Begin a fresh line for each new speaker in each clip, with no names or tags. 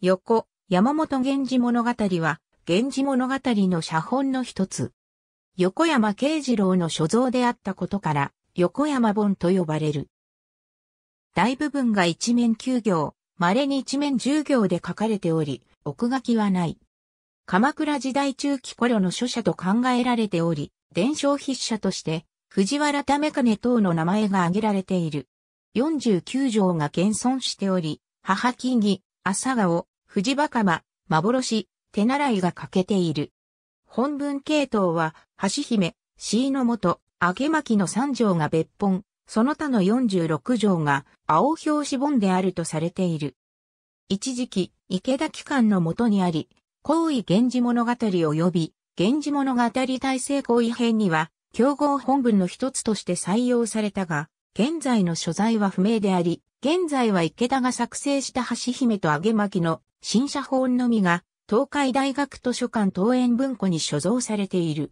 横、山本源氏物語は、源氏物語の写本の一つ。横山慶次郎の所蔵であったことから、横山本と呼ばれる。大部分が一面九行、稀に一面十行で書かれており、奥書きはない。鎌倉時代中期頃の書写と考えられており、伝承筆者として、藤原為兼等の名前が挙げられている。49条が現存しており、母木義、朝顔、藤若カ幻、手習いが欠けている。本文系統は、橋姫、C の元、揚巻の三条が別本、その他の46条が青表紙本であるとされている。一時期、池田機関の元にあり、高位源氏物語及び、源氏物語大成功異編には、競合本文の一つとして採用されたが、現在の所在は不明であり、現在は池田が作成した橋姫と揚げ巻きの新写本のみが、東海大学図書館東園文庫に所蔵されている。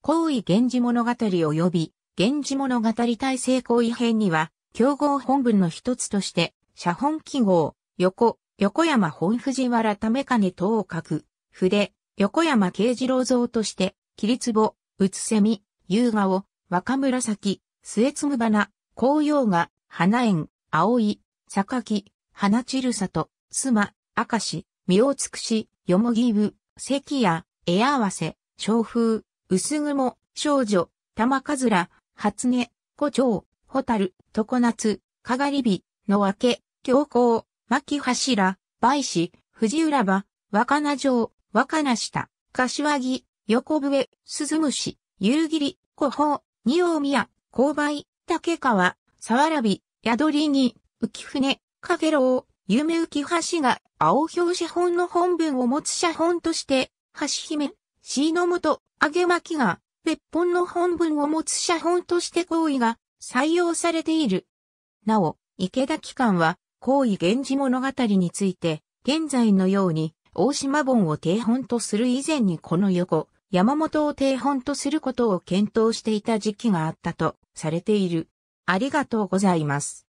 行為源氏物語及び、源氏物語大成行為編には、競合本文の一つとして、写本記号、横、横山本藤原為金等を書く、筆、横山慶次郎像として、切り壺、うつせみ、優雅を、若紫、末つむ花、紅葉が、花園、葵、榊、花散る里、妻、明石、身を尽くし、よもぎぶ、関や、絵合わせ、小風、薄雲、少女、玉かずら、初音、古城、ホタル、常夏、かがり火、の分け、強行、巻柱、梅子、藤浦場、若菜城、若菜下、柏木、横笛、鈴虫、夕霧、古宝、二王宮、勾配、竹川、沢良び、宿りに、浮船、かげろう、夢浮橋が、青表紙本の本文を持つ写本として、橋姫、椎の本、揚げ巻きが、別本の本文を持つ写本として行為が採用されている。なお、池田機関は、行為源氏物語について、現在のように、大島本を定本とする以前にこの横、山本を定本とすることを検討していた時期があったとされている。ありがとうございます。